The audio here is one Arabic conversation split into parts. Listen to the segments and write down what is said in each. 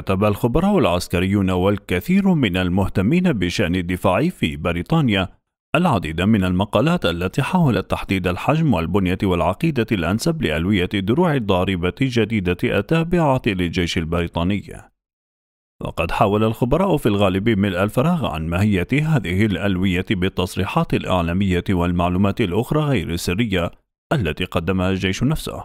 كتب الخبراء العسكريون والكثير من المهتمين بشأن الدفاع في بريطانيا العديد من المقالات التي حاولت تحديد الحجم والبنية والعقيدة الأنسب لألوية الدروع الضاربة الجديدة التابعة للجيش البريطاني. وقد حاول الخبراء في الغالب ملء الفراغ عن ماهية هذه الألوية بالتصريحات الإعلامية والمعلومات الأخرى غير السرية التي قدمها الجيش نفسه.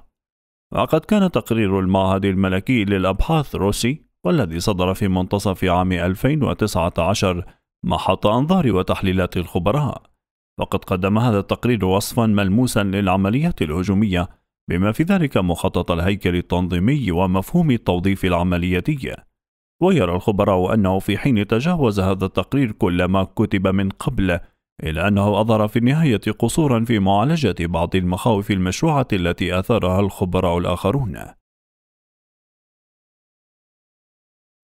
وقد كان تقرير المعهد الملكي للأبحاث روسي والذي صدر في منتصف عام 2019 محط أنظار وتحليلات الخبراء وقد قدم هذا التقرير وصفا ملموسا للعمليات الهجومية بما في ذلك مخطط الهيكل التنظيمي ومفهوم التوظيف العملياتي ويرى الخبراء أنه في حين تجاوز هذا التقرير كل ما كتب من قبل إلا أنه أظهر في النهاية قصورا في معالجة بعض المخاوف المشروعة التي أثارها الخبراء الآخرون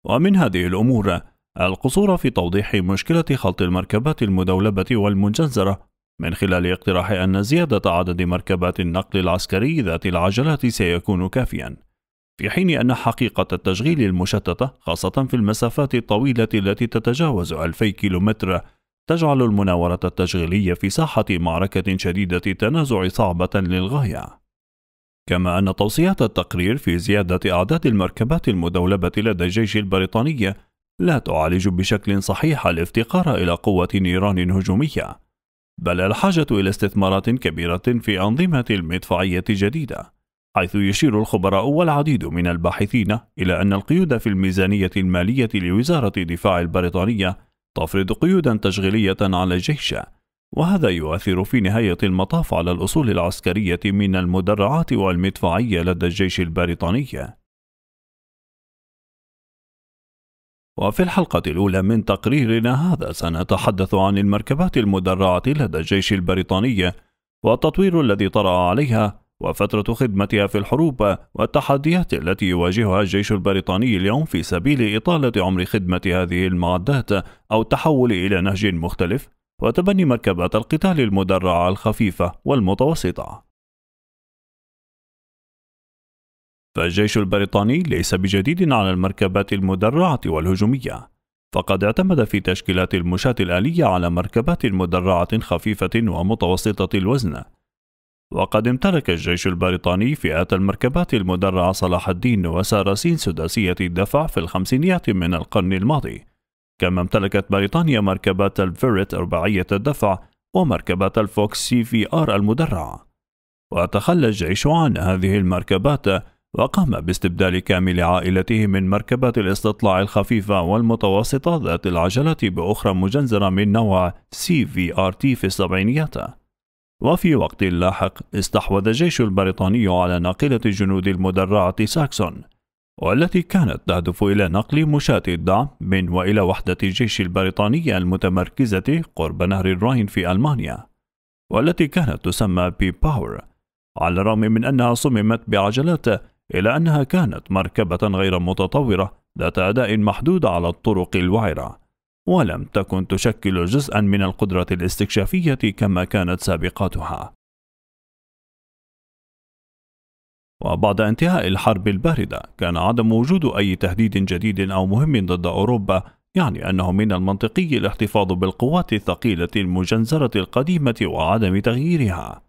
ومن هذه الأمور القصور في توضيح مشكلة خلط المركبات المدولبة والمجزرة من خلال اقتراح أن زيادة عدد مركبات النقل العسكري ذات العجلات سيكون كافيا في حين أن حقيقة التشغيل المشتتة خاصة في المسافات الطويلة التي تتجاوز 2000 كيلومتر تجعل المناورة التشغيلية في ساحة معركة شديدة التنازع صعبة للغاية كما أن توصيات التقرير في زيادة أعداد المركبات المدولبة لدى الجيش البريطاني لا تعالج بشكل صحيح الافتقار إلى قوة نيران هجومية، بل الحاجة إلى استثمارات كبيرة في أنظمة المدفعية الجديدة حيث يشير الخبراء والعديد من الباحثين إلى أن القيود في الميزانية المالية لوزارة الدفاع البريطانية تفرض قيودا تشغيلية على الجيش وهذا يؤثر في نهاية المطاف على الأصول العسكرية من المدرعات والمدفعية لدى الجيش البريطاني. وفي الحلقة الأولى من تقريرنا هذا سنتحدث عن المركبات المدرعة لدى الجيش البريطاني والتطوير الذي طرأ عليها وفترة خدمتها في الحروب والتحديات التي يواجهها الجيش البريطاني اليوم في سبيل إطالة عمر خدمة هذه المعدات أو التحول إلى نهج مختلف وتبني مركبات القتال المدرعة الخفيفة والمتوسطة. فالجيش البريطاني ليس بجديد على المركبات المدرعة والهجومية، فقد اعتمد في تشكيلات المشاة الآلية على مركبات مدرعة خفيفة ومتوسطة الوزن، وقد امتلك الجيش البريطاني فئات المركبات المدرعة صلاح الدين وساراسين سداسية الدفع في الخمسينيات من القرن الماضي، كما امتلكت بريطانيا مركبات الفيريت أربعية الدفع ومركبات الفوكس سي في آر المدرعة وتخلى الجيش عن هذه المركبات وقام باستبدال كامل عائلته من مركبات الاستطلاع الخفيفة والمتوسطة ذات العجلات بأخرى مجنزرة من نوع سي في آر تي في السبعينيات وفي وقت لاحق استحوذ الجيش البريطاني على ناقلة جنود المدرعة ساكسون والتي كانت تهدف إلى نقل مشاة الدعم من وإلى وحدة الجيش البريطانية المتمركزة قرب نهر الراين في ألمانيا والتي كانت تسمى بي باور على الرغم من أنها صممت بعجلات إلا أنها كانت مركبة غير متطورة ذات أداء محدود على الطرق الوعرة ولم تكن تشكل جزءا من القدرة الاستكشافية كما كانت سابقاتها وبعد انتهاء الحرب الباردة كان عدم وجود أي تهديد جديد أو مهم ضد أوروبا يعني أنه من المنطقي الاحتفاظ بالقوات الثقيلة المجنزرة القديمة وعدم تغييرها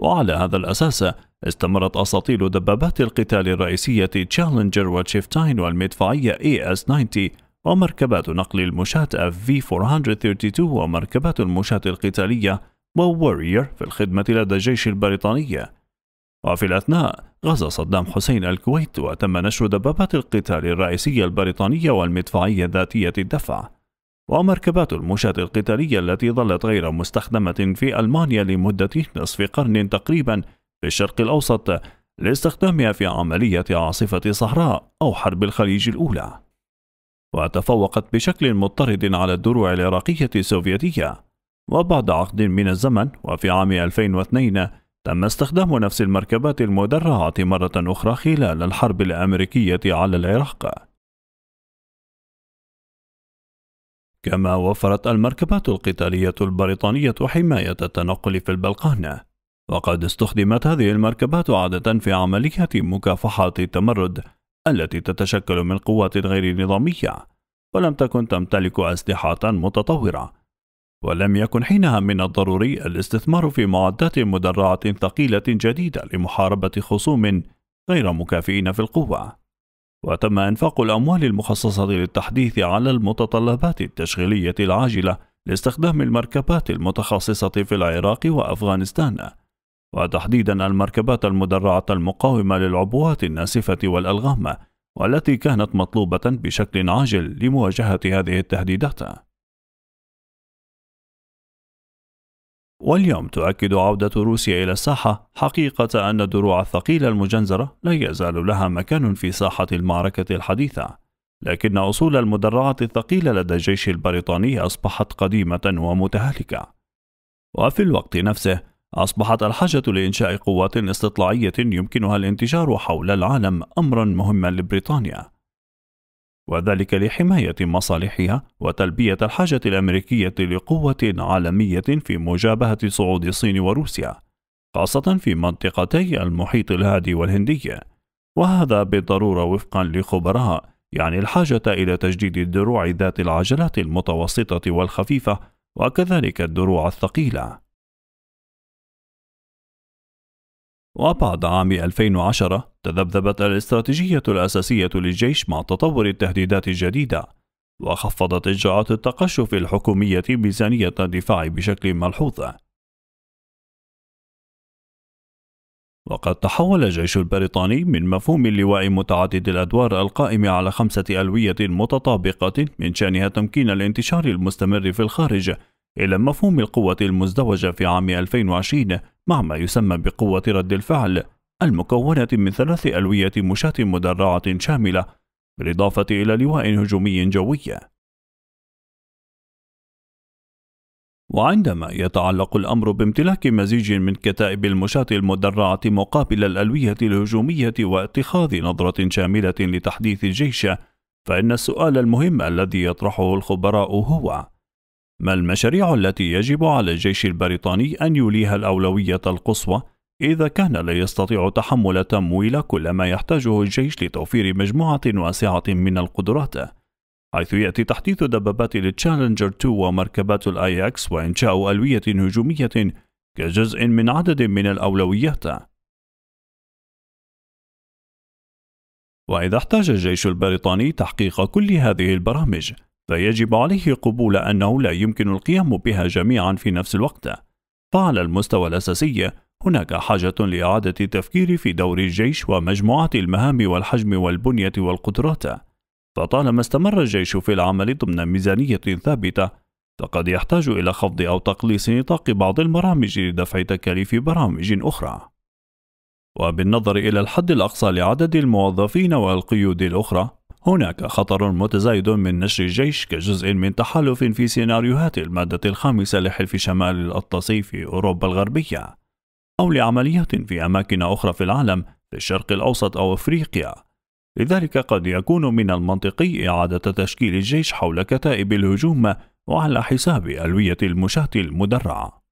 وعلى هذا الأساس استمرت أساطيل دبابات القتال الرئيسية تشالنجر وتشيفتاين والمدفعية AS-90 ومركبات نقل المشاة FV-432 ومركبات المشاة القتالية وورير في الخدمة لدى الجيش البريطاني وفي الأثناء غزا صدام حسين الكويت وتم نشر دبابات القتال الرئيسية البريطانية والمدفعية ذاتية الدفع ومركبات المشاة القتالية التي ظلت غير مستخدمة في ألمانيا لمدة نصف قرن تقريبا في الشرق الأوسط لاستخدامها في عملية عاصفة صحراء أو حرب الخليج الأولى وتفوقت بشكل مضطرد على الدروع العراقية السوفيتية وبعد عقد من الزمن وفي عام 2002 تم استخدام نفس المركبات المدرعة مرة أخرى خلال الحرب الأمريكية على العراق كما وفرت المركبات القتالية البريطانية حماية التنقل في البلقان وقد استخدمت هذه المركبات عادة في عمليات مكافحة التمرد التي تتشكل من قوات غير نظامية ولم تكن تمتلك أسلحة متطورة ولم يكن حينها من الضروري الاستثمار في معدات مدرعة ثقيلة جديدة لمحاربة خصوم غير مكافئين في القوة وتم إنفاق الأموال المخصصة للتحديث على المتطلبات التشغيلية العاجلة لاستخدام المركبات المتخصصة في العراق وأفغانستان وتحديدا المركبات المدرعة المقاومة للعبوات الناسفة والألغام والتي كانت مطلوبة بشكل عاجل لمواجهة هذه التهديدات واليوم تؤكد عودة روسيا إلى الساحة حقيقة أن الدروع الثقيلة المجنزرة لا يزال لها مكان في ساحة المعركة الحديثة، لكن أصول المدرعات الثقيلة لدى الجيش البريطاني أصبحت قديمة ومتهالكة. وفي الوقت نفسه، أصبحت الحاجة لإنشاء قوات استطلاعية يمكنها الانتشار حول العالم أمرًا مهمًا لبريطانيا. وذلك لحماية مصالحها وتلبية الحاجة الأمريكية لقوة عالمية في مجابهة صعود الصين وروسيا، خاصة في منطقتي المحيط الهادي والهندي وهذا بالضرورة وفقًا لخبراء، يعني الحاجة إلى تجديد الدروع ذات العجلات المتوسطة والخفيفة، وكذلك الدروع الثقيلة. وبعد عام 2010 تذبذبت الاستراتيجية الأساسية للجيش مع تطور التهديدات الجديدة وخفضت إجراءات التقشف الحكومية ميزانية الدفاع بشكل ملحوظ وقد تحول الجيش البريطاني من مفهوم اللواء متعدد الأدوار القائم على خمسة ألوية متطابقة من شأنها تمكين الانتشار المستمر في الخارج إلى مفهوم القوة المزدوجة في عام 2020 مع ما يسمى بقوة رد الفعل المكونة من ثلاث ألوية مشاة مدرعة شاملة بالإضافة إلى لواء هجومي جوي وعندما يتعلق الأمر بامتلاك مزيج من كتائب المشاة المدرعة مقابل الألوية الهجومية واتخاذ نظرة شاملة لتحديث الجيش فإن السؤال المهم الذي يطرحه الخبراء هو ما المشاريع التي يجب على الجيش البريطاني أن يوليها الأولوية القصوى إذا كان لا يستطيع تحمل تمويل كل ما يحتاجه الجيش لتوفير مجموعة واسعة من القدرات؟ حيث يأتي تحديث دبابات التشالنجر 2 ومركبات الآياكس وإنشاء ألوية هجومية كجزء من عدد من الأولويات. وإذا احتاج الجيش البريطاني تحقيق كل هذه البرامج، فيجب عليه قبول أنه لا يمكن القيام بها جميعا في نفس الوقت فعلى المستوى الأساسي هناك حاجة لإعادة التفكير في دور الجيش ومجموعات المهام والحجم والبنية والقدرات فطالما استمر الجيش في العمل ضمن ميزانية ثابتة فقد يحتاج إلى خفض أو تقليص نطاق بعض البرامج لدفع تكاليف برامج أخرى وبالنظر إلى الحد الأقصى لعدد الموظفين والقيود الأخرى هناك خطر متزايد من نشر الجيش كجزء من تحالف في سيناريوهات المادة الخامسة لحلف شمال الأطلسي في أوروبا الغربية أو لعمليات في أماكن أخرى في العالم في الشرق الأوسط أو أفريقيا لذلك قد يكون من المنطقي إعادة تشكيل الجيش حول كتائب الهجوم وعلى حساب ألوية المشاة المدرعة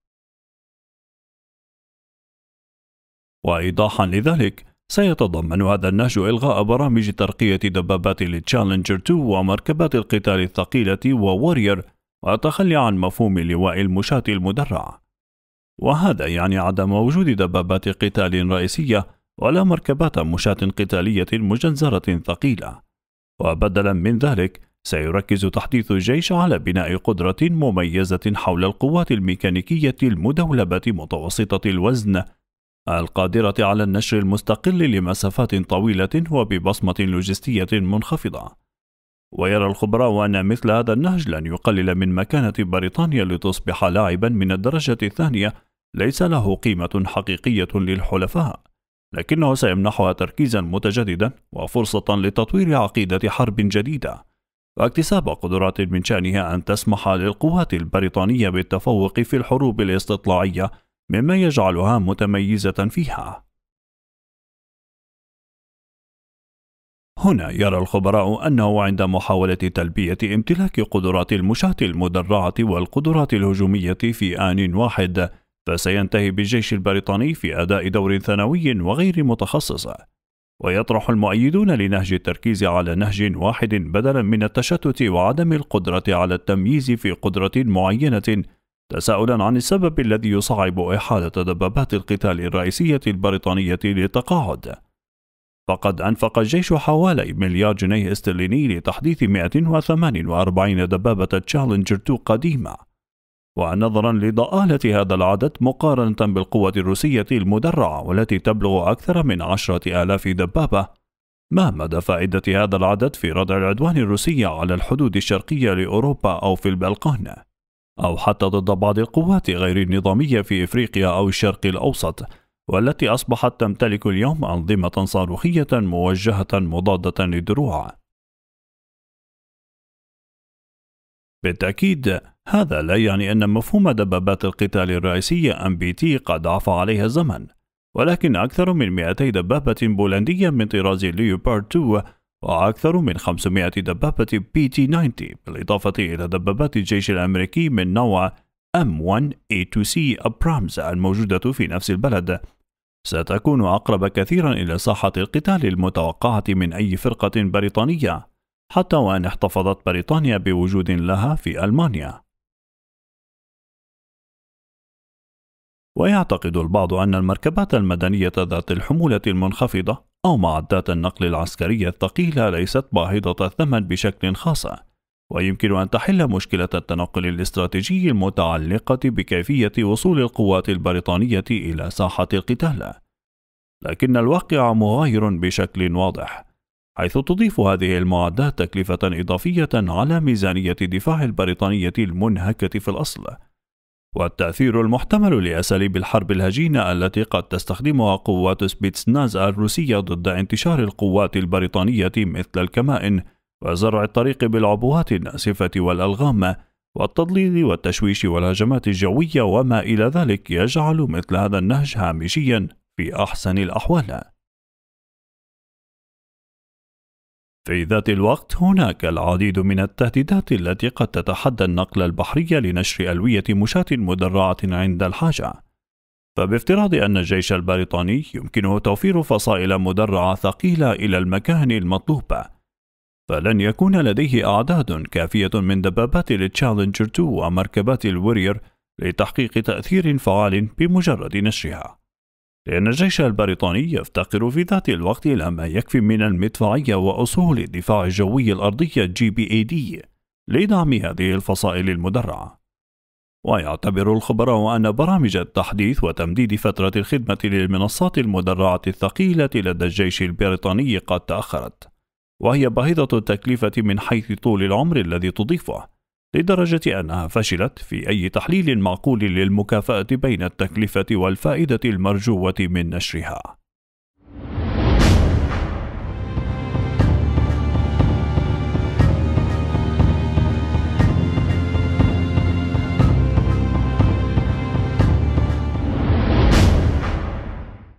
وإيضاحا لذلك سيتضمن هذا النهج إلغاء برامج ترقية دبابات التشالنجر 2 ومركبات القتال الثقيلة وورير والتخلي عن مفهوم لواء المشاة المدرع وهذا يعني عدم وجود دبابات قتال رئيسية ولا مركبات مشاة قتالية مجنزرة ثقيلة وبدلا من ذلك سيركز تحديث الجيش على بناء قدرة مميزة حول القوات الميكانيكية المدولبة متوسطة الوزن القادرة على النشر المستقل لمسافات طويلة وببصمة لوجستية منخفضة. ويرى الخبراء أن مثل هذا النهج لن يقلل من مكانة بريطانيا لتصبح لاعبا من الدرجة الثانية ليس له قيمة حقيقية للحلفاء، لكنه سيمنحها تركيزا متجددا وفرصة لتطوير عقيدة حرب جديدة. واكتساب قدرات من شأنها أن تسمح للقوات البريطانية بالتفوق في الحروب الاستطلاعية مما يجعلها متميزة فيها. هنا يرى الخبراء أنه عند محاولة تلبية امتلاك قدرات المشاة المدرعة والقدرات الهجومية في آن واحد، فسينتهي بالجيش البريطاني في أداء دور ثانوي وغير متخصص. ويطرح المؤيدون لنهج التركيز على نهج واحد بدلا من التشتت وعدم القدرة على التمييز في قدرة معينة تساؤلا عن السبب الذي يصعب إحالة دبابات القتال الرئيسية البريطانية للتقاعد فقد أنفق الجيش حوالي مليار جنيه استرليني لتحديث 148 دبابة تشالنجر 2 قديمة ونظرا لضآلة هذا العدد مقارنة بالقوة الروسية المدرعة والتي تبلغ أكثر من عشرة آلاف دبابة ما مدى فائدة هذا العدد في ردع العدوان الروسي على الحدود الشرقية لأوروبا أو في البلقان؟ أو حتى ضد بعض القوات غير النظامية في إفريقيا أو الشرق الأوسط والتي أصبحت تمتلك اليوم أنظمة صاروخية موجهة مضادة للدروع بالتأكيد هذا لا يعني أن مفهوم دبابات القتال الرئيسية أم بي تي قد عفى عليها الزمن ولكن أكثر من 200 دبابة بولندية من طراز ليوبارد 2 وأكثر من 500 دبابة بي تي 90 بالإضافة إلى دبابات الجيش الأمريكي من نوع M1A2C أبرامز الموجودة في نفس البلد ستكون أقرب كثيرا إلى ساحة القتال المتوقعة من أي فرقة بريطانية حتى وأن احتفظت بريطانيا بوجود لها في ألمانيا ويعتقد البعض أن المركبات المدنية ذات الحمولة المنخفضة أو معدات النقل العسكرية الثقيلة ليست باهظة الثمن بشكل خاص، ويمكن أن تحل مشكلة التنقل الاستراتيجي المتعلقة بكيفية وصول القوات البريطانية إلى ساحة القتال لكن الواقع مغاير بشكل واضح حيث تضيف هذه المعدات تكلفة إضافية على ميزانية الدفاع البريطانية المنهكة في الأصل والتأثير المحتمل لأساليب الحرب الهجينة التي قد تستخدمها قوات سبيتسناز الروسية ضد انتشار القوات البريطانية مثل الكمائن وزرع الطريق بالعبوات الناسفة والألغام والتضليل والتشويش والهجمات الجوية وما إلى ذلك يجعل مثل هذا النهج هامشيا في أحسن الأحوال في ذات الوقت هناك العديد من التهديدات التي قد تتحدى النقل البحري لنشر ألوية مشاة مدرعة عند الحاجة فبافتراض أن الجيش البريطاني يمكنه توفير فصائل مدرعة ثقيلة إلى المكان المطلوبة فلن يكون لديه أعداد كافية من دبابات التشالنجر 2 ومركبات الورير لتحقيق تأثير فعال بمجرد نشرها لأن الجيش البريطاني يفتقر في ذات الوقت إلى ما يكفي من المدفعية وأصول الدفاع الجوي الأرضية جي بي اي دي لدعم هذه الفصائل المدرعة ويعتبر الخبراء أن برامج التحديث وتمديد فترة الخدمة للمنصات المدرعة الثقيلة لدى الجيش البريطاني قد تأخرت وهي باهظة التكلفة من حيث طول العمر الذي تضيفه لدرجة أنها فشلت في أي تحليل معقول للمكافأة بين التكلفة والفائدة المرجوة من نشرها